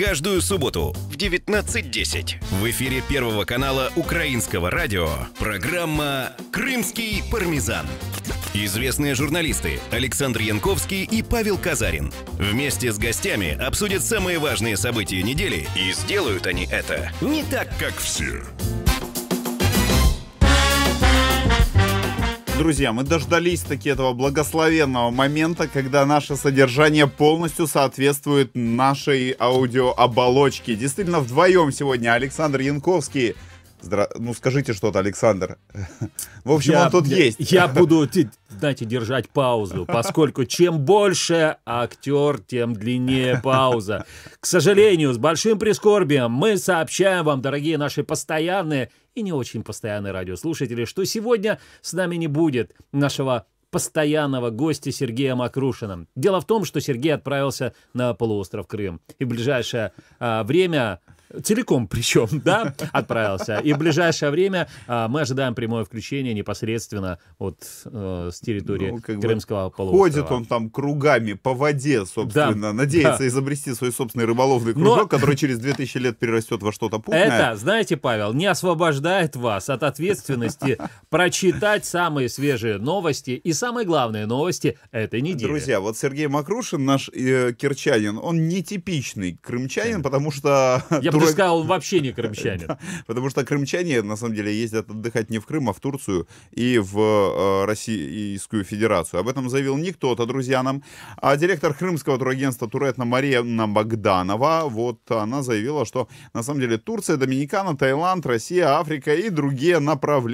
каждую субботу в 19.10. В эфире Первого канала Украинского радио программа «Крымский пармезан». Известные журналисты Александр Янковский и Павел Казарин вместе с гостями обсудят самые важные события недели и сделают они это не так, как все. Друзья, мы дождались таки этого благословенного момента, когда наше содержание полностью соответствует нашей аудиооболочке. Действительно, вдвоем сегодня Александр Янковский Здра... Ну, скажите что-то, Александр. В общем, я, он тут я, есть. Я буду, знаете, держать паузу, поскольку чем больше актер, тем длиннее пауза. К сожалению, с большим прискорбием мы сообщаем вам, дорогие наши постоянные и не очень постоянные радиослушатели, что сегодня с нами не будет нашего постоянного гостя Сергея Макрушина. Дело в том, что Сергей отправился на полуостров Крым. И в ближайшее а, время целиком причем, да, отправился. И в ближайшее время а, мы ожидаем прямое включение непосредственно от, э, с территории ну, Крымского полуострова. Ходит он там кругами по воде, собственно, надеется изобрести свой собственный рыболовный кружок, который через 2000 лет перерастет во что-то путное. Это, знаете, Павел, не освобождает вас от ответственности прочитать самые свежие новости и самые главные новости этой недели. Друзья, вот Сергей Макрушин, наш э, кирчанин, он нетипичный крымчанин, потому что... Я ты сказал, он вообще не крымчанин. потому что крымчане, на самом деле, ездят отдыхать не в Крым, а в Турцию и в э, Российскую Федерацию. Об этом заявил не кто-то, друзья нам, а директор крымского турагентства Туретна Мария Богданова. Вот она заявила, что на самом деле Турция, Доминикана, Таиланд, Россия, Африка и другие направления.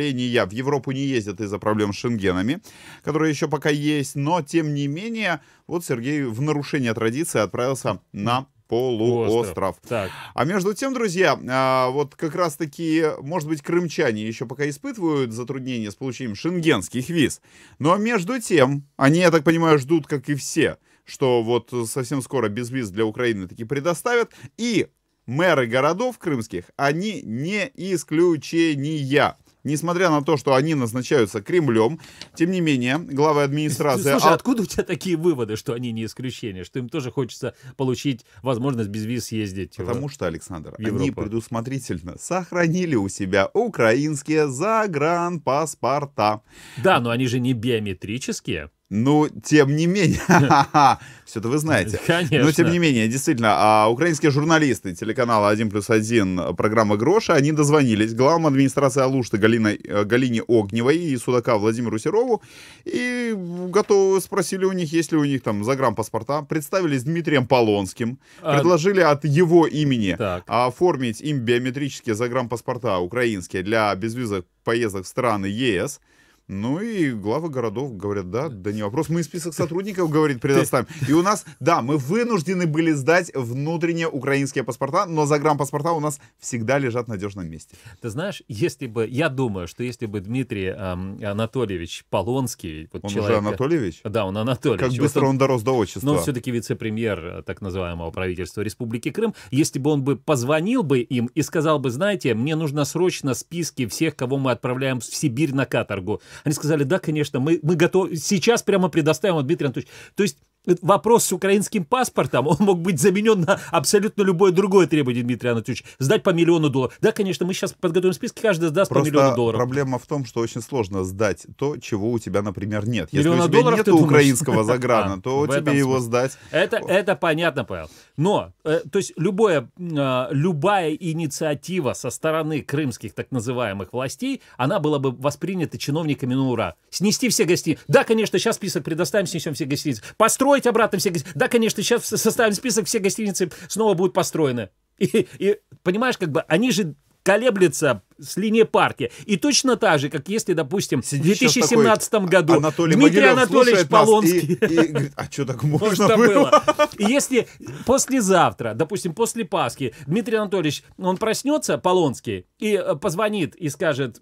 В Европу не ездят из-за проблем с шенгенами, которые еще пока есть, но тем не менее, вот Сергей в нарушение традиции отправился на полуостров. Так. А между тем, друзья, а, вот как раз-таки, может быть, крымчане еще пока испытывают затруднения с получением шенгенских виз, но между тем, они, я так понимаю, ждут, как и все, что вот совсем скоро без виз для Украины таки предоставят, и мэры городов крымских, они не исключения несмотря на то, что они назначаются Кремлем, тем не менее, главы администрации... Слушай, а... откуда у тебя такие выводы, что они не исключение, что им тоже хочется получить возможность без виз ездить? Потому в... что, Александр, в они предусмотрительно сохранили у себя украинские загранпаспорта. Да, но они же не биометрические. Ну, тем не менее, все это вы знаете. Конечно. Но тем не менее, действительно, а, украинские журналисты телеканала 1 плюс 1 программа «Гроша», они дозвонились главам администрации Алушты Галина, э, Галине Огневой и Судака Владимиру Серову и готовы спросили у них, есть ли у них там загранпаспорта, представились Дмитрием Полонским, а, предложили а... от его имени так. оформить им биометрические загранпаспорта украинские для безвизовых поездок в страны ЕС – ну и главы городов говорят, да, да не вопрос, мы список сотрудников, говорит, предоставим. И у нас, да, мы вынуждены были сдать внутренние украинские паспорта, но загранпаспорта у нас всегда лежат в надежном месте. Ты знаешь, если бы, я думаю, что если бы Дмитрий эм, Анатольевич Полонский... Вот он человек, уже Анатольевич? Да, он Анатольевич. Как быстро вот он, он дорос до отчества. Но он все-таки вице-премьер э, так называемого правительства Республики Крым. Если бы он бы позвонил бы им и сказал бы, знаете, мне нужно срочно списки всех, кого мы отправляем в Сибирь на каторгу. Они сказали, да, конечно, мы, мы готовы, сейчас прямо предоставим, Дмитрию, Анатольевич. То есть вопрос с украинским паспортом, он мог быть заменен на абсолютно любое другое требование, Дмитрий Анатольевич. Сдать по миллиону долларов. Да, конечно, мы сейчас подготовим списки, каждый сдаст Просто по миллиону долларов. проблема в том, что очень сложно сдать то, чего у тебя, например, нет. Если Миллиона у тебя нет украинского заграна, а, то тебе его сдать. Это, это понятно, Павел. Но, э, то есть, любое, э, любая инициатива со стороны крымских так называемых властей, она была бы воспринята чиновниками на ура. Снести все гостиницы. Да, конечно, сейчас список предоставим, снесем все гостиницы. Построим строить обратно все гостиницы. Да, конечно, сейчас составим список, все гостиницы снова будут построены. И, и понимаешь, как бы они же колеблется с линии партии. И точно так же, как если, допустим, в 2017 такой, а-, году Анатолий Дмитрий Могилев Анатольевич Полонский... И, и говорит, а что так можно было? было? И если послезавтра, допустим, после Пасхи, Дмитрий Анатольевич, он проснется, Полонский, и э, позвонит и скажет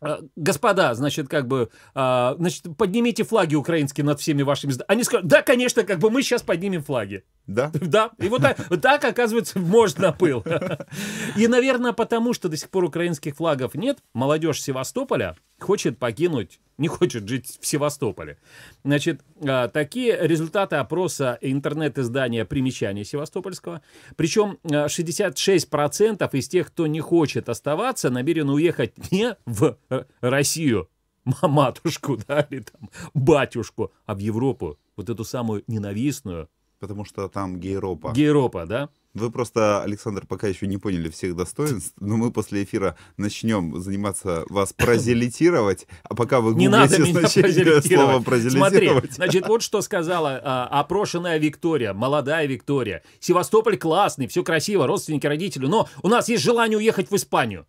а, господа, значит, как бы, а, значит, поднимите флаги украинские над всеми вашими... Они скажут, да, конечно, как бы мы сейчас поднимем флаги. Да? Да. И вот так, вот так оказывается, можно пыл. И, наверное, потому что до сих пор украинских флагов нет, молодежь Севастополя хочет покинуть, не хочет жить в Севастополе. Значит, а, такие результаты опроса интернет-издания «Примечание Севастопольского». Причем 66% а, из тех, кто не хочет оставаться, намерены уехать не в э, Россию, а матушку, да, или там батюшку, а в Европу, вот эту самую ненавистную Потому что там гейропа. Гейропа, да? Вы просто, Александр, пока еще не поняли всех достоинств, но мы после эфира начнем заниматься вас прозелитировать, а пока вы не надо меня слово прозелитировать. Смотри, значит, вот что сказала а, опрошенная Виктория, молодая Виктория. Севастополь классный, все красиво, родственники, родители, но у нас есть желание уехать в Испанию.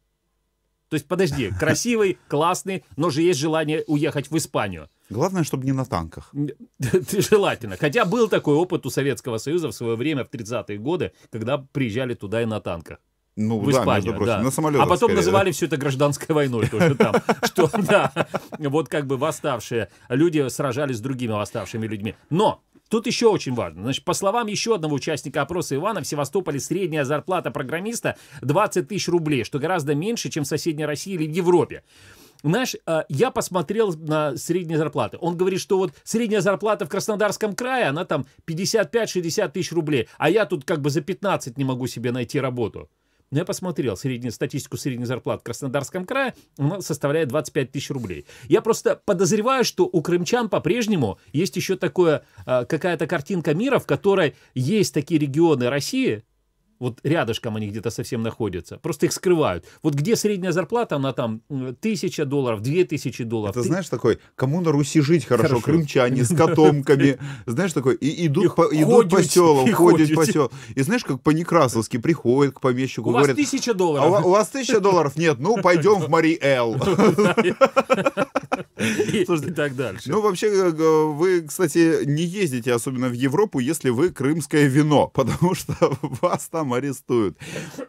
То есть, подожди, красивый, классный, но же есть желание уехать в Испанию. Главное, чтобы не на танках. Желательно. Хотя был такой опыт у Советского Союза в свое время, в 30-е годы, когда приезжали туда и на танках. Ну, в да, Испанию, да. на самолетах. А потом скорее, называли да? все это гражданской войной тоже там. Что, да, вот как бы восставшие люди сражались с другими восставшими людьми. Но Тут еще очень важно. Значит, по словам еще одного участника опроса Ивана, в Севастополе средняя зарплата программиста 20 тысяч рублей, что гораздо меньше, чем в соседней России или в Европе. Знаешь, э, я посмотрел на средние зарплаты. Он говорит, что вот средняя зарплата в Краснодарском крае, она там 55-60 тысяч рублей, а я тут как бы за 15 не могу себе найти работу. Но я посмотрел среднюю, статистику средней зарплаты в Краснодарском крае, она составляет 25 тысяч рублей. Я просто подозреваю, что у крымчан по-прежнему есть еще такое, а, какая-то картинка мира, в которой есть такие регионы России, вот рядышком они где-то совсем находятся. Просто их скрывают. Вот где средняя зарплата, она там тысяча долларов, две тысячи долларов. Это ты... знаешь такой, кому на Руси жить хорошо, хорошо. крымчане с котомками. Знаешь такой, и идут, их по, идут по селам, ходят по селам. И знаешь, как по Некрасовски приходят к помещику, у говорят... У вас тысяча «А долларов. А у, вас тысяча долларов? Нет, ну пойдем в Мари Эл. и так дальше. Ну, вообще, э, вы, кстати, не ездите особенно в Европу, если вы крымское вино, потому что вас там там арестуют.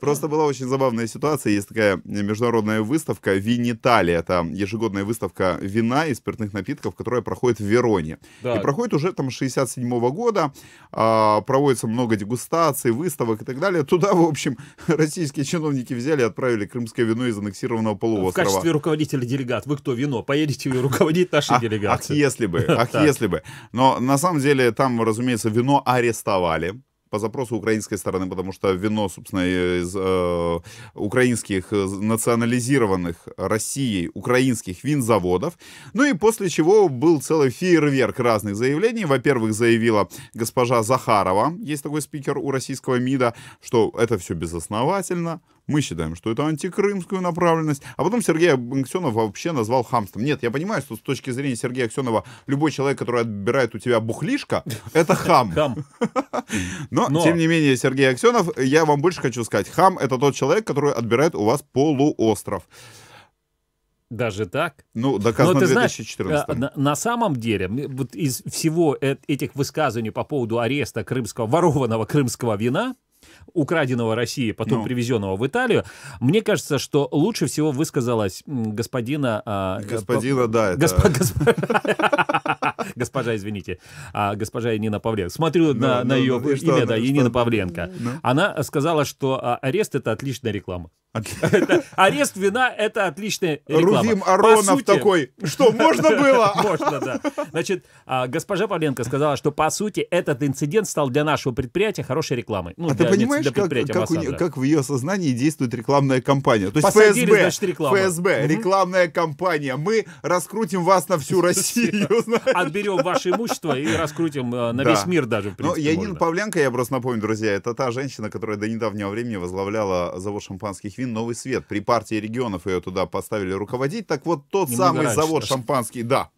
Просто была очень забавная ситуация. Есть такая международная выставка Винитали. Это ежегодная выставка вина и спиртных напитков, которая проходит в Вероне. Да. И проходит уже там 67 -го года. А, проводится много дегустаций, выставок и так далее. Туда, в общем, российские чиновники взяли и отправили крымское вино из аннексированного полуострова. В качестве руководителя делегат. Вы кто, вино? Поедете руководить нашей а, делегацией. Ах, если бы, ах, если бы. Но на самом деле там, разумеется, вино арестовали по запросу украинской стороны, потому что вино, собственно, из э, украинских э, национализированных Россией украинских винзаводов. Ну и после чего был целый фейерверк разных заявлений. Во-первых, заявила госпожа Захарова, есть такой спикер у российского МИДа, что это все безосновательно, мы считаем, что это антикрымскую направленность. А потом Сергей Аксенов вообще назвал хамством. Нет, я понимаю, что с точки зрения Сергея Аксенова любой человек, который отбирает у тебя бухлишко, это хам. Хам. Но, Но, тем не менее, Сергей Аксенов, я вам больше хочу сказать, хам — это тот человек, который отбирает у вас полуостров. Даже так? Ну, доказано Но, ты 2014. Знаешь, э, на, на самом деле, вот из всего э, этих высказываний по поводу ареста крымского, ворованного крымского вина, украденного России, потом ну. привезенного в Италию. Мне кажется, что лучше всего высказалась господина... А, э, господина, э, да. Это... Госп... Госпожа, извините. А, госпожа Енина Павленко. Смотрю ну, на, ну, на ее ну, имя, что, да, Енина ну, Павленко. Ну. Она сказала, что а, арест — это отличная реклама. Арест вина – это отличная реклама. Рувим Аронов сути... такой, что, можно было? Можно, да. Значит, а, госпожа Павленко сказала, что, по сути, этот инцидент стал для нашего предприятия хорошей рекламой. Ну, а для, ты понимаешь, для как, как, у, как в ее сознании действует рекламная кампания? То есть Посадили, ФСБ, значит, реклама. ФСБ, рекламная кампания. Мы раскрутим вас на всю Россию. Отберем ваше имущество и раскрутим э, на весь мир даже, в принципе, Ну, Янина Павленко, я просто напомню, друзья, это та женщина, которая до недавнего времени возглавляла завод шампанских Литвин «Новый свет». При партии регионов ее туда поставили руководить. Так вот, тот Не самый завод даже. шампанский, да,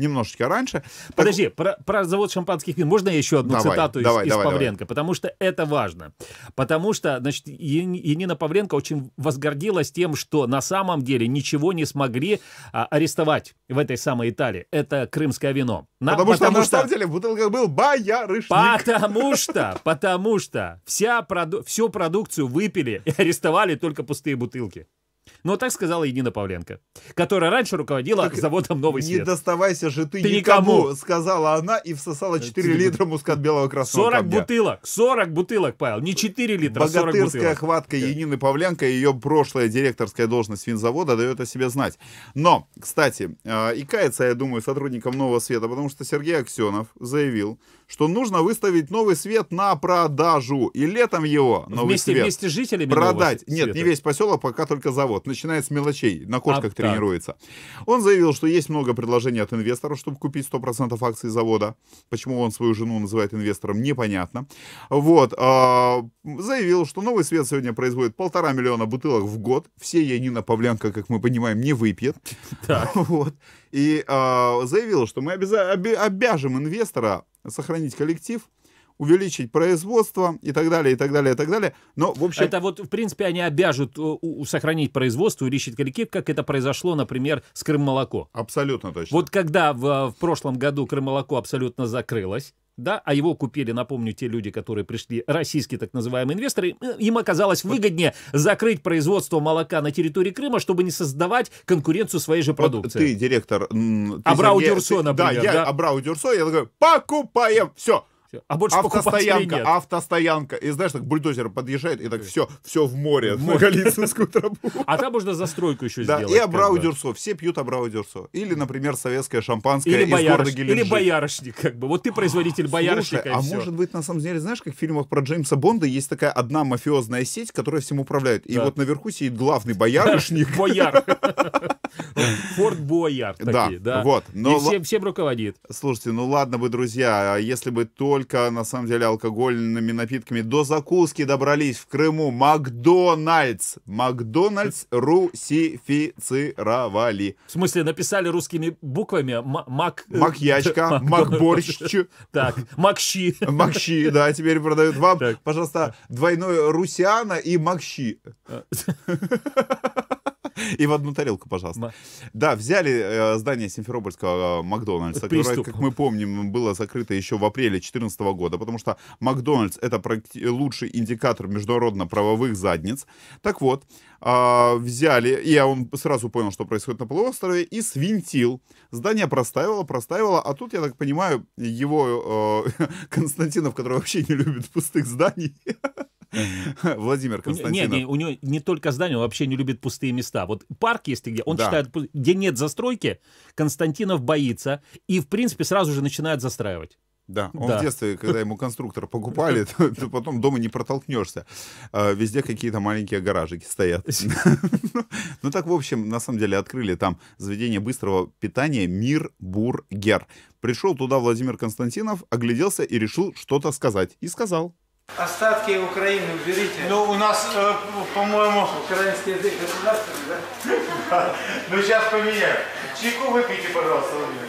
немножечко раньше. Подожди, так... про, про завод шампанских вин. Можно я еще одну давай, цитату давай, из, давай, Павленко? Давай. Потому что это важно. Потому что, значит, Енина Павленко очень возгордилась тем, что на самом деле ничего не смогли а, арестовать в этой самой Италии. Это крымское вино. На, потому, потому что, что на самом деле в бутылках был боярышник. Потому что, потому что вся проду... всю продукцию выпили и арестовали только пустые бутылки. Ну, так сказала Едина Павленко, которая раньше руководила так, заводом «Новый свет». «Не доставайся же ты, ты никому, никому», сказала она и всосала 4 э, типа, литра мускат белого красного 40 камня. бутылок, 40 бутылок, Павел, не 4 литра, а Богатырская хватка Енины э. Павленко и ее прошлая директорская должность винзавода дает о себе знать. Но, кстати, э, и кается, я думаю, сотрудникам «Нового света», потому что Сергей Аксенов заявил, что нужно выставить «Новый свет» на продажу. И летом его «Новый вместе, свет» вместе с жителями продать. Нет, света. не весь поселок, пока только завод вот, начиная с мелочей, на кошках а, тренируется. Так. Он заявил, что есть много предложений от инвесторов, чтобы купить 100% акций завода. Почему он свою жену называет инвестором, непонятно. Вот, э, заявил, что «Новый свет» сегодня производит полтора миллиона бутылок в год. Все Янина Павленко, как мы понимаем, не выпьет. Вот. И э, заявил, что мы обяза- обяжем инвестора сохранить коллектив, увеличить производство и так далее, и так далее, и так далее. Но, в общем... Это вот, в принципе, они обяжут сохранить производство, увеличить коллектив, как это произошло, например, с Крым-молоко. Абсолютно точно. Вот когда в, в прошлом году Крым-молоко абсолютно закрылось, да, а его купили, напомню, те люди, которые пришли, российские так называемые инвесторы, э, им оказалось выгоднее закрыть производство молока на территории Крыма, чтобы не создавать конкуренцию своей же продукции. Вот ты, директор... Ты, Абрау Дюрсо, например. Да, я да? Абрау Дюрсо, я такой, покупаем, все, а больше автостоянка, нет. автостоянка. И знаешь, так бульдозер подъезжает, и так все, все в море, в море. на Голицынскую А там можно застройку еще да, сделать. И абрау дюрсо. Все пьют абрау дюрсо. Или, например, советское шампанское из города Геленджик. Или боярышник, как бы. Вот ты производитель боярышника, а может быть, на самом деле, знаешь, как в фильмах про Джеймса Бонда есть такая одна мафиозная сеть, которая всем управляет. И вот наверху сидит главный боярышник. Бояр. Форт Бояр. Да, вот. И всем руководит. Слушайте, ну ладно бы, друзья, а если бы только только, на самом деле, алкогольными напитками. До закуски добрались в Крыму. Макдональдс. Макдональдс русифицировали. В смысле, написали русскими буквами мак... Макьячка, э, макборщ. Так, макщи. Макщи, да, теперь продают вам. Пожалуйста, двойной русиана и макщи. А. И в одну тарелку, пожалуйста. Да, взяли э, здание Симферопольского э, Макдональдса, которое, как мы помним, было закрыто еще в апреле 2014 года, потому что Макдональдс — это лучший индикатор международно-правовых задниц. Так вот, а, взяли, и он сразу понял, что происходит на полуострове, и свинтил. Здание простаивало, простаивало, а тут, я так понимаю, его э, Константинов, который вообще не любит пустых зданий, Владимир Константинов. Не, не, у него не только здание, он вообще не любит пустые места. Вот парк есть где, он да. считает, где нет застройки, Константинов боится и, в принципе, сразу же начинает застраивать. Да, он да. в детстве, когда ему конструктор покупали, то, то потом дома не протолкнешься. А, везде какие-то маленькие гаражики стоят. Ну, ну так, в общем, на самом деле открыли там заведение быстрого питания «Мир Бургер». Пришел туда Владимир Константинов, огляделся и решил что-то сказать. И сказал. Остатки Украины уберите. Ну, у нас, э, по-моему... Украинский язык государственный, да? Ну, сейчас поменяем. Чайку выпейте, пожалуйста, Владимир.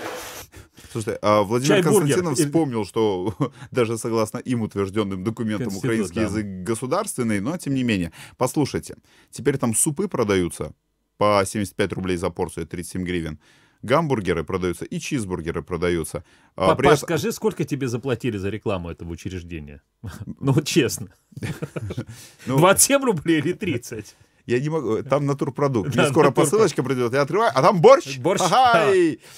Слушайте, а Владимир Чай, Константинов бургер. вспомнил, что даже согласно им утвержденным документам Конститут, украинский да. язык государственный, но тем не менее. Послушайте, теперь там супы продаются по 75 рублей за порцию, 37 гривен гамбургеры продаются, и чизбургеры продаются. Папа, При... скажи, сколько тебе заплатили за рекламу этого учреждения? Ну, честно. 27 ну, рублей или 30? Я не могу. Э, там натурпродукт. Мне скоро посылочка придет. Я открываю. а там борщ. Борщ. Ага.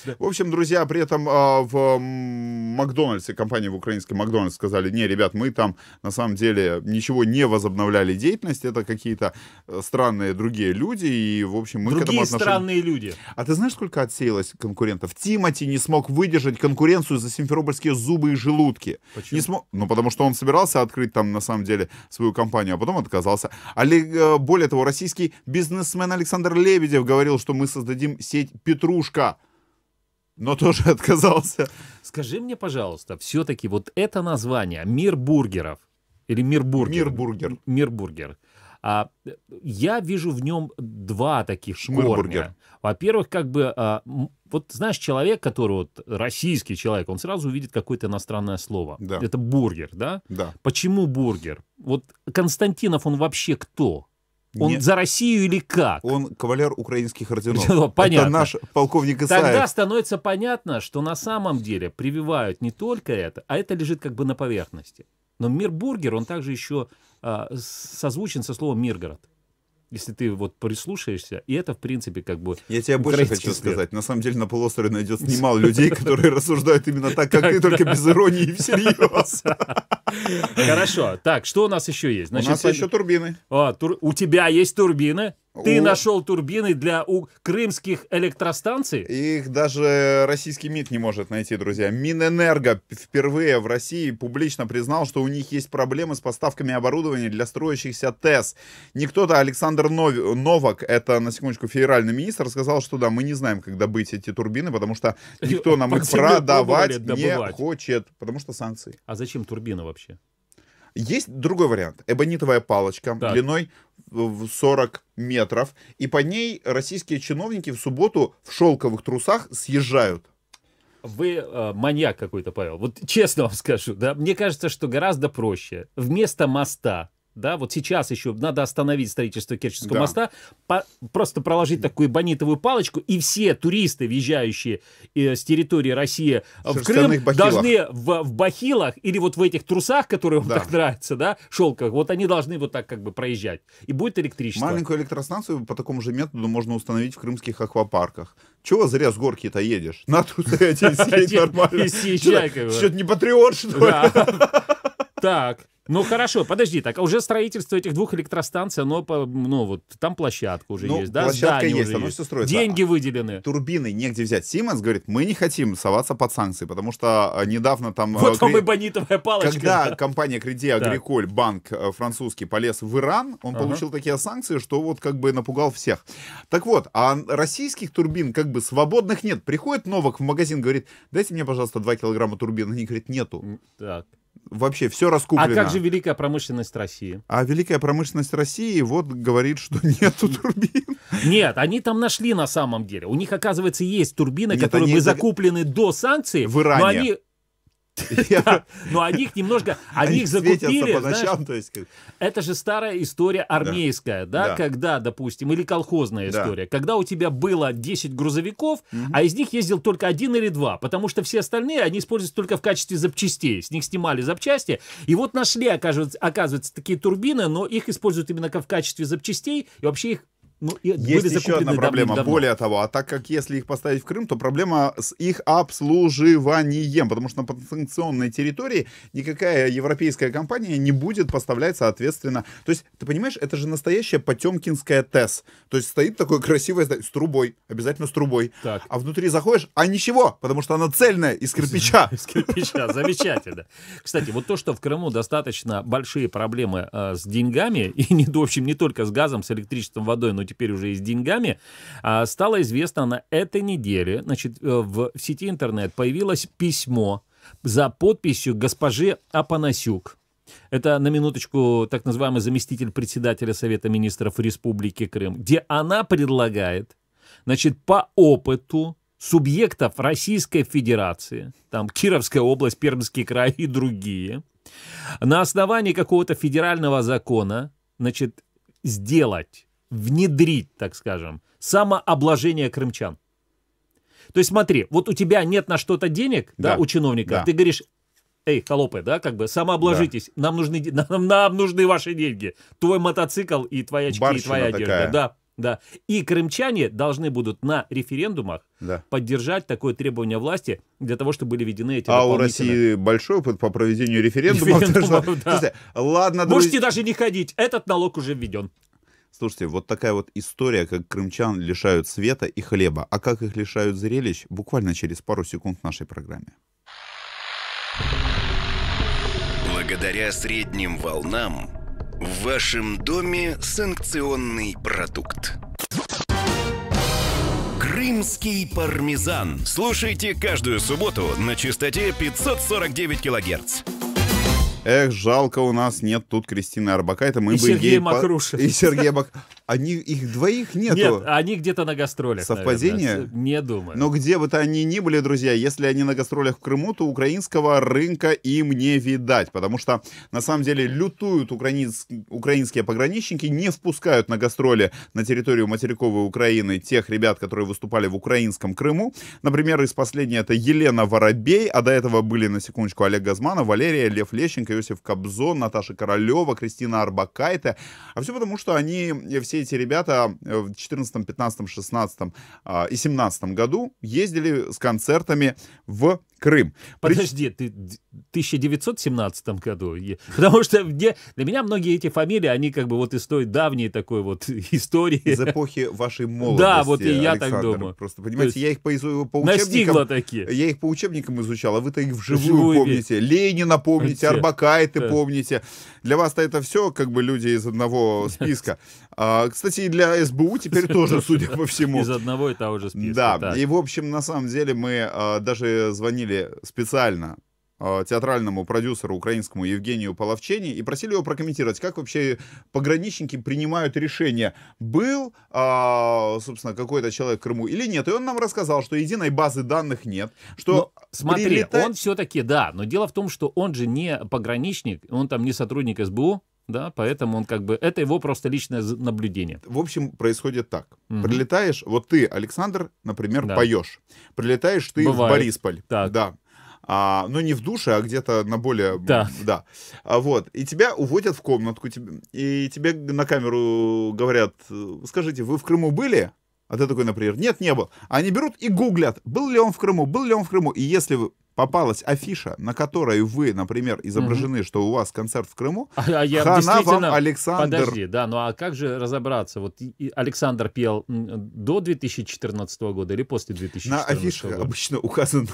Да. В общем, друзья, при этом а, в Макдональдсе, компании в украинской Макдональдс сказали, не, ребят, мы там на самом деле ничего не возобновляли деятельность. Это какие-то э, странные другие люди. И, в общем, мы к этому Другие странные люди. А ты знаешь, сколько отсеялось конкурентов? Тимати не смог выдержать конкуренцию за симферопольские зубы и желудки. Почему? Не смог... Ну, потому что он собирался открыть там, на самом деле, свою компанию, а потом отказался. А более того, Россия российский бизнесмен Александр Лебедев говорил, что мы создадим сеть «Петрушка», но тоже отказался. Скажи мне, пожалуйста, все-таки вот это название «Мир бургеров» или «Мир бургер». «Мир бургер». «Мир бургер». А, я вижу в нем два таких корня. Во-первых, как бы, а, вот знаешь, человек, который вот российский человек, он сразу увидит какое-то иностранное слово. Да. Это бургер, да? Да. Почему бургер? Вот Константинов, он вообще кто? Он Нет. за Россию или как? Он кавалер украинских орденов. Ну, понятно. Это наш полковник Исаев. Тогда становится понятно, что на самом деле прививают не только это, а это лежит как бы на поверхности. Но мир бургер, он также еще а, созвучен со словом Миргород если ты вот прислушаешься, и это, в принципе, как бы... Я тебе больше хочу след. сказать. На самом деле на полуострове найдется немало людей, которые рассуждают именно так, как ты, только без иронии и всерьез. Хорошо. Так, что у нас еще есть? У нас еще турбины. А, у тебя есть турбины. Ты у... нашел турбины для у крымских электростанций? Их даже российский МИД не может найти, друзья. Минэнерго впервые в России публично признал, что у них есть проблемы с поставками оборудования для строящихся ТЭС. Не кто-то, а Александр Нов... Новак, это, на секундочку, федеральный министр, сказал, что да, мы не знаем, как добыть эти турбины, потому что никто нам их продавать не хочет, потому что санкции. А зачем турбина вообще? Есть другой вариант. Эбонитовая палочка так. длиной в 40 метров. И по ней российские чиновники в субботу в шелковых трусах съезжают вы э, маньяк какой-то, Павел. Вот честно вам скажу, да, мне кажется, что гораздо проще. Вместо моста да, вот сейчас еще надо остановить строительство Керченского да. моста, по, просто проложить такую бонитовую палочку, и все туристы, въезжающие э, с территории России в Крым, бахилах. должны в, в бахилах или вот в этих трусах, которые вам да. так нравятся, да, шелках, вот они должны вот так как бы проезжать, и будет электричество. Маленькую электростанцию по такому же методу можно установить в крымских аквапарках. Чего зря с горки-то едешь? На трусах нормально. Что-то не патриот, что ли? Так. Ну хорошо, подожди, так а уже строительство этих двух электростанций, оно, ну вот там площадка уже ну, есть, да? Площадка Здание есть, оно есть. все строится. Деньги выделены. Турбины негде взять. Симонс говорит, мы не хотим соваться под санкции, потому что а, недавно там... Вот а, вам и бонитовая палочка. Когда компания Credit Agricole, банк э, французский, полез в Иран, он ага. получил такие санкции, что вот как бы напугал всех. Так вот, а российских турбин как бы свободных нет. Приходит новок в магазин, говорит, дайте мне, пожалуйста, 2 килограмма турбин. Они говорят, нету. Так вообще все раскуплено. А как же великая промышленность России? А великая промышленность России вот говорит, что нету турбин. Нет, они там нашли на самом деле. У них, оказывается, есть турбины, Нет, которые были закуплены до санкций. В Иране. Но они Но одних немножко, одних закупили. Это же старая история армейская, да, когда, допустим, или колхозная история, когда у тебя было 10 грузовиков, а из них ездил только один или два, потому что все остальные, они используются только в качестве запчастей, с них снимали запчасти, и вот нашли, оказывается, такие турбины, но их используют именно в качестве запчастей, и вообще их ну, и Есть еще одна проблема. Более того, а так как если их поставить в Крым, то проблема с их обслуживанием, потому что на подсанкционной территории никакая европейская компания не будет поставлять, соответственно. То есть, ты понимаешь, это же настоящая потемкинская ТЭС. То есть стоит такое красивое с трубой, обязательно с трубой. Так. А внутри заходишь, а ничего, потому что она цельная, из кирпича. Из кирпича, замечательно. Кстати, вот то, что в Крыму достаточно большие проблемы э, с деньгами, и, в общем, не только с газом, с электричеством, водой, но теперь уже и с деньгами, а, стало известно на этой неделе, значит, э, в сети интернет появилось письмо за подписью госпожи Апанасюк. Это, на минуточку, так называемый заместитель председателя Совета министров Республики Крым, где она предлагает, значит, по опыту субъектов Российской Федерации, там Кировская область, Пермский край и другие, на основании какого-то федерального закона, значит, сделать внедрить, так скажем, самообложение крымчан. То есть смотри, вот у тебя нет на что-то денег, да, да у чиновника, да. ты говоришь, эй, холопы, да, как бы самообложитесь, да. нам, нужны, нам, нам нужны ваши деньги, твой мотоцикл и твои очки, Барщина и твоя одежда. Такая. Да, да. И крымчане должны будут на референдумах да. поддержать такое требование власти для того, чтобы были введены эти А у России большой опыт по проведению референдумов. референдумов да. Слушайте, ладно, друзья. Можете даже не ходить, этот налог уже введен. Слушайте, вот такая вот история, как крымчан лишают света и хлеба, а как их лишают зрелищ, буквально через пару секунд в нашей программе. Благодаря средним волнам в вашем доме санкционный продукт. Крымский пармезан. Слушайте каждую субботу на частоте 549 килогерц. Эх, жалко, у нас нет тут Кристины Арбака. Это мы и бы Сергей ей Макрушин. По... И Сергей Бак. Они, их двоих нету. Нет, они где-то на гастролях. Совпадение? Наверное. Не думаю. Но где бы то они ни были, друзья, если они на гастролях в Крыму, то украинского рынка им не видать. Потому что, на самом деле, лютуют украинец... украинские пограничники, не впускают на гастроли на территорию материковой Украины тех ребят, которые выступали в украинском Крыму. Например, из последней это Елена Воробей, а до этого были, на секундочку, Олег Газманов, Валерия, Лев Лещенко Иосиф Кобзон, Наташа Королева, Кристина Арбакайте. А все потому, что они, э, все эти ребята э, в 14, 15, 16 и 17 году ездили с концертами в Крым. Подожди, ты в 1917 году, потому что мне, для меня многие эти фамилии, они как бы вот из той давней такой вот истории. Из эпохи вашей молодости, Да, вот и я Александр, так думаю. Просто, понимаете, я их по, по учебникам... такие. Я их по учебникам изучал, а вы-то их вживую Живую помните. Вид. Ленина помните, ты да. помните. Для вас-то это все как бы люди из одного списка. А, кстати, и для СБУ теперь тоже, судя по всему. Из одного и того же списка. Да, и в общем, на самом деле мы а, даже звонили отправили специально э, театральному продюсеру украинскому Евгению Половчени и просили его прокомментировать, как вообще пограничники принимают решение, был, а, собственно, какой-то человек в Крыму или нет. И он нам рассказал, что единой базы данных нет. Что но, ну, смотри, прилетать... он все-таки, да, но дело в том, что он же не пограничник, он там не сотрудник СБУ, да, поэтому он как бы, это его просто личное наблюдение. В общем, происходит так. Угу. Прилетаешь, вот ты, Александр, например, да. поешь. Прилетаешь ты Бывает. в Борисполь. Так. Да. А, но ну, не в душе, а где-то на более... Да. да. А, вот. И тебя уводят в комнатку, и тебе на камеру говорят, э, скажите, вы в Крыму были? А ты такой, например, нет, не был. А Они берут и гуглят, был ли он в Крыму, был ли он в Крыму. И если попалась афиша, на которой вы, например, изображены, угу. что у вас концерт в Крыму, а, а я хана вам Александр. Подожди, да, ну а как же разобраться? Вот Александр пел до 2014 года или после 2014 года? На афишах обычно указан,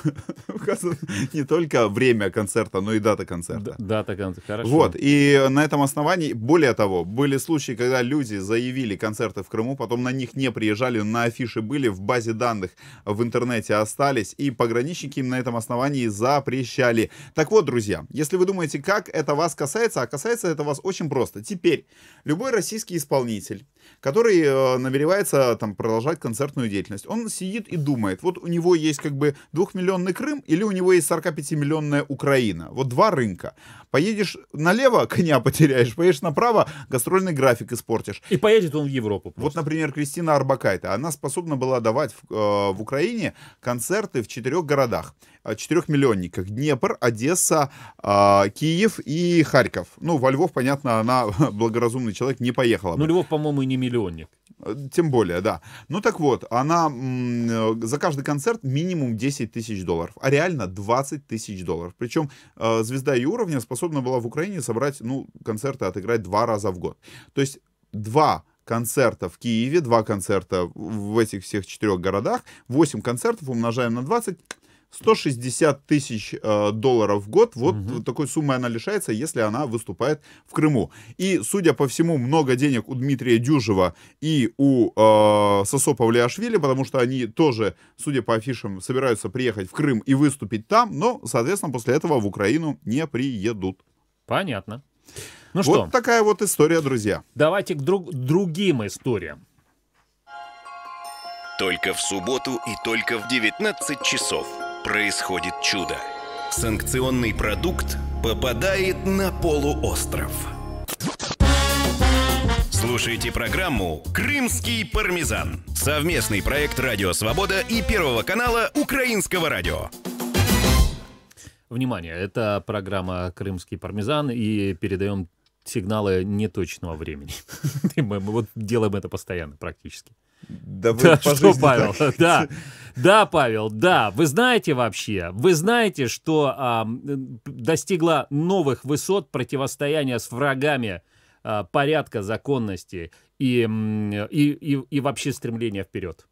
указан не только время концерта, но и дата концерта. Д дата концерта, хорошо. Вот, и на этом основании, более того, были случаи, когда люди заявили концерты в Крыму, потом на них не приезжали, на афиши были, в базе данных в интернете остались, и пограничники им на этом основании Германии запрещали. Так вот, друзья, если вы думаете, как это вас касается, а касается это вас очень просто. Теперь любой российский исполнитель который э, намеревается там продолжать концертную деятельность. Он сидит и думает, вот у него есть как бы двухмиллионный Крым или у него есть 45-миллионная Украина. Вот два рынка. Поедешь налево, коня потеряешь, поедешь направо, гастрольный график испортишь. И поедет он в Европу. Просто. Вот, например, Кристина Арбакайте. Она способна была давать в, э, в Украине концерты в четырех городах. Э, Четырехмиллионниках. Днепр, Одесса, э, Киев и Харьков. Ну, во Львов, понятно, она благоразумный человек, не поехала Ну, Львов, по-моему, не миллионник. Тем более, да. Ну так вот, она э, за каждый концерт минимум 10 тысяч долларов, а реально 20 тысяч долларов. Причем э, звезда ее уровня способна была в Украине собрать, ну, концерты отыграть два раза в год. То есть два концерта в Киеве, два концерта в этих всех четырех городах, 8 концертов умножаем на 20, 160 тысяч э, долларов в год. Вот угу. такой суммы она лишается, если она выступает в Крыму. И, судя по всему, много денег у Дмитрия Дюжева и у э, Сосо Павлиашвили, потому что они тоже, судя по афишам, собираются приехать в Крым и выступить там, но, соответственно, после этого в Украину не приедут. Понятно. Ну вот что? Вот такая вот история, друзья. Давайте к друг другим историям. Только в субботу и только в 19 часов происходит чудо. Санкционный продукт попадает на полуостров. Слушайте программу «Крымский пармезан». Совместный проект «Радио Свобода» и Первого канала Украинского радио. Внимание, это программа «Крымский пармезан» и передаем сигналы неточного времени. Мы вот делаем это постоянно практически. Да, вы да что, Павел, так. да. Да, Павел, да. Вы знаете вообще, вы знаете, что а, достигла новых высот противостояния с врагами а, порядка, законности и, и, и, и вообще стремления вперед?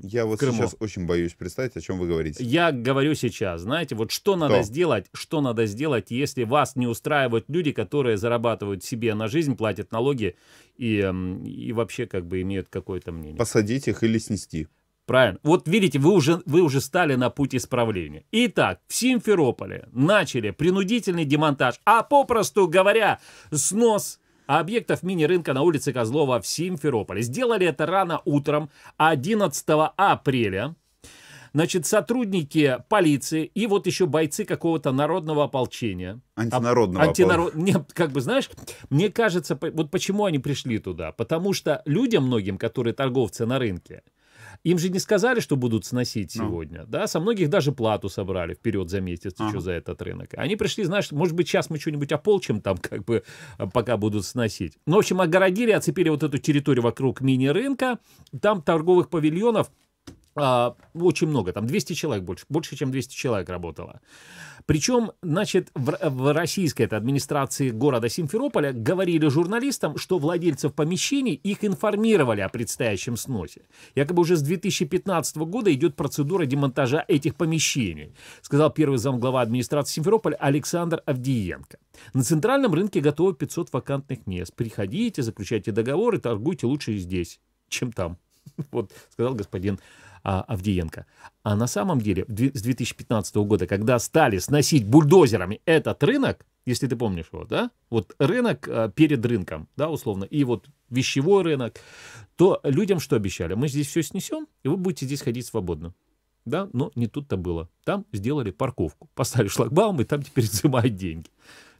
Я вот Крыму. сейчас очень боюсь представить, о чем вы говорите. Я говорю сейчас, знаете, вот что, что надо сделать, что надо сделать, если вас не устраивают люди, которые зарабатывают себе на жизнь, платят налоги и, и вообще как бы имеют какое-то мнение. Посадить их или снести. Правильно. Вот видите, вы уже, вы уже стали на путь исправления. Итак, в Симферополе начали принудительный демонтаж, а попросту говоря, снос объектов мини-рынка на улице Козлова в Симферополе. Сделали это рано утром 11 апреля. Значит, сотрудники полиции и вот еще бойцы какого-то народного ополчения. Антинародного Антинарод... ополчения. Мне, как бы, знаешь, мне кажется, вот почему они пришли туда. Потому что людям многим, которые торговцы на рынке, им же не сказали, что будут сносить ну. сегодня. Да, со многих даже плату собрали вперед за месяц ага. еще за этот рынок. Они пришли, знаешь, может быть, сейчас мы что-нибудь ополчим там, как бы, а, пока будут сносить. Ну, в общем, огородили, оцепили вот эту территорию вокруг мини-рынка. Там торговых павильонов а, очень много, там 200 человек больше, больше, чем 200 человек работало. Причем, значит, в, в российской этой администрации города Симферополя говорили журналистам, что владельцев помещений их информировали о предстоящем сносе. Якобы уже с 2015 года идет процедура демонтажа этих помещений, сказал первый замглава администрации Симферополя Александр Авдиенко. На центральном рынке готово 500 вакантных мест. Приходите, заключайте договоры, торгуйте лучше здесь, чем там. Вот, сказал господин а, Авдиенко. А на самом деле с 2015 года, когда стали сносить бульдозерами этот рынок, если ты помнишь его, да, вот рынок а, перед рынком, да, условно, и вот вещевой рынок, то людям что обещали? Мы здесь все снесем, и вы будете здесь ходить свободно. Да, но не тут-то было. Там сделали парковку, поставили шлагбаум, и там теперь взимают деньги.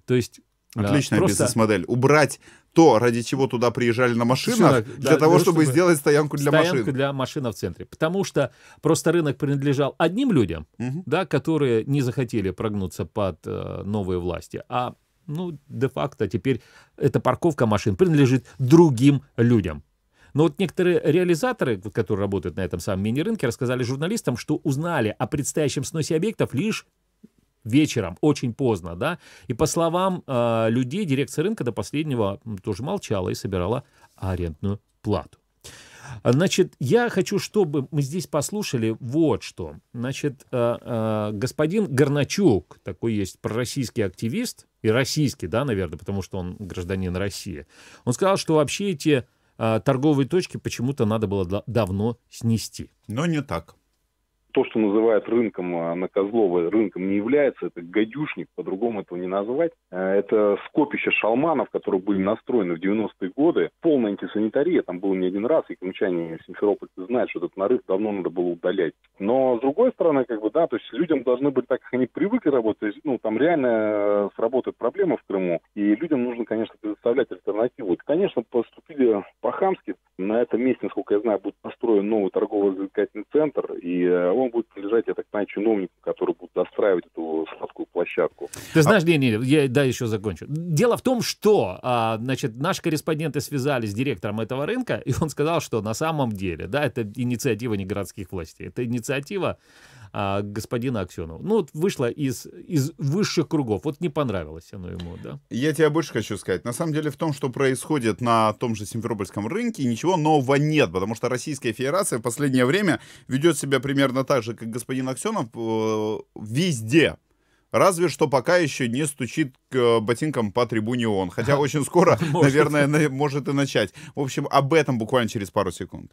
То есть Отличная просто... бизнес-модель. Убрать то, ради чего туда приезжали на машинах, Все, для да, того, чтобы, чтобы сделать стоянку для стоянку машин. Стоянку для машин в центре. Потому что просто рынок принадлежал одним людям, угу. да, которые не захотели прогнуться под э, новые власти, а ну, де-факто теперь эта парковка машин принадлежит другим людям. Но вот некоторые реализаторы, которые работают на этом самом мини-рынке, рассказали журналистам, что узнали о предстоящем сносе объектов лишь вечером, очень поздно, да. И по словам э, людей, дирекция рынка до последнего тоже молчала и собирала арендную плату. Значит, я хочу, чтобы мы здесь послушали вот что. Значит, э, э, господин Горначук, такой есть пророссийский активист, и российский, да, наверное, потому что он гражданин России, он сказал, что вообще эти э, торговые точки почему-то надо было давно снести. Но не так то, что называют рынком а, на Козлова, рынком не является. Это гадюшник, по-другому этого не назвать. Э, это скопище шалманов, которые были настроены в 90-е годы. Полная антисанитария. Там был не один раз. И камчане Симферополь знают, что этот нарыв давно надо было удалять. Но, с другой стороны, как бы, да, то есть людям должны быть так, как они привыкли работать. ну, там реально э, сработают проблемы в Крыму. И людям нужно, конечно, предоставлять альтернативу. И, конечно, поступили по-хамски. На этом месте, насколько я знаю, будет построен новый торгово-развлекательный центр. И э, он будет лежать, я так понимаю, чиновнику, который будет достраивать эту складскую площадку. Ты знаешь, а... не, не, я да, еще закончу. Дело в том, что, а, значит, наши корреспонденты связались с директором этого рынка, и он сказал, что на самом деле, да, это инициатива не городских властей, это инициатива а, господина Аксенова. Ну, вот вышла из, из высших кругов. Вот не понравилось оно ему, да? Я тебе больше хочу сказать. На самом деле в том, что происходит на том же Симферопольском рынке, ничего нового нет, потому что Российская Федерация в последнее время ведет себя примерно так же, как господин Аксенов, э, везде. Разве что пока еще не стучит к ботинкам по трибуне он. Хотя очень скоро, наверное, может и начать. В общем, об этом буквально через пару секунд.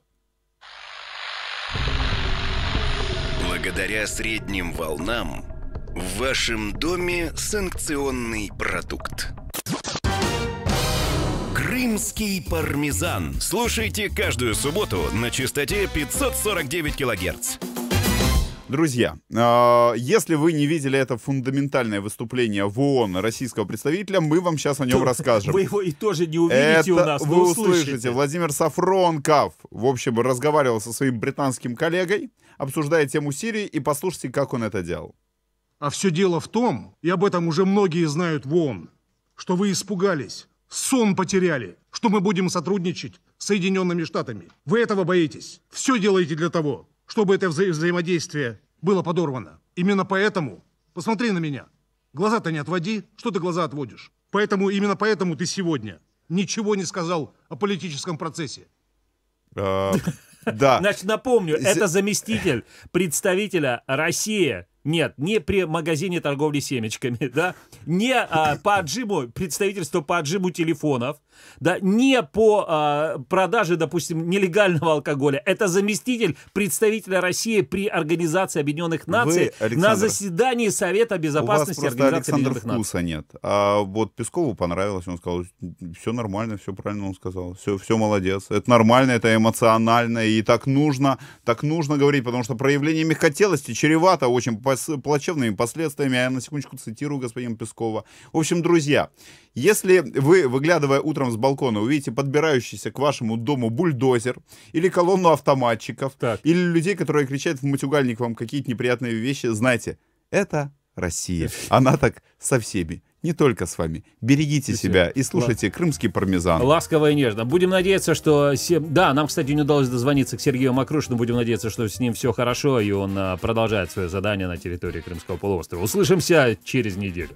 благодаря средним волнам в вашем доме санкционный продукт. Крымский пармезан. Слушайте каждую субботу на частоте 549 килогерц. Друзья, а, если вы не видели это фундаментальное выступление в ООН российского представителя, мы вам сейчас о нем расскажем. Вы его и тоже не увидите это у нас, вы услышите. услышите. Владимир Сафронков, в общем, разговаривал со своим британским коллегой, обсуждая тему Сирии, и послушайте, как он это делал. А все дело в том, и об этом уже многие знают в ООН, что вы испугались, сон потеряли, что мы будем сотрудничать с Соединенными Штатами. Вы этого боитесь. Все делаете для того, чтобы это вза взаимодействие было подорвано. Именно поэтому, посмотри на меня, глаза-то не отводи, что ты глаза отводишь? Поэтому, именно поэтому ты сегодня ничего не сказал о политическом процессе. А, да. Значит, напомню, это заместитель представителя России нет, не при магазине торговли семечками, да, не а, по отжиму, представительство по отжиму телефонов, да, не по э, продаже, допустим, нелегального алкоголя. Это заместитель представителя России при Организации Объединенных Наций Вы, на заседании Совета Безопасности у вас Организации Александр Объединенных Наций. нет. А вот Пескову понравилось, он сказал, все нормально, все правильно он сказал, все, все молодец, это нормально, это эмоционально, и так нужно, так нужно говорить, потому что проявление мягкотелости чревато очень пос плачевными последствиями. А я на секундочку цитирую господина Пескова. В общем, друзья, если вы, выглядывая утром утром с балкона увидите подбирающийся к вашему дому бульдозер или колонну автоматчиков, так. или людей, которые кричат в матюгальник вам какие-то неприятные вещи, знайте, это Россия. Она так со всеми не только с вами. Берегите Спасибо. себя и слушайте Лас... крымский пармезан. Ласково и нежно. Будем надеяться, что... Да, нам, кстати, не удалось дозвониться к Сергею Макрушину. Будем надеяться, что с ним все хорошо, и он а, продолжает свое задание на территории Крымского полуострова. Услышимся через неделю.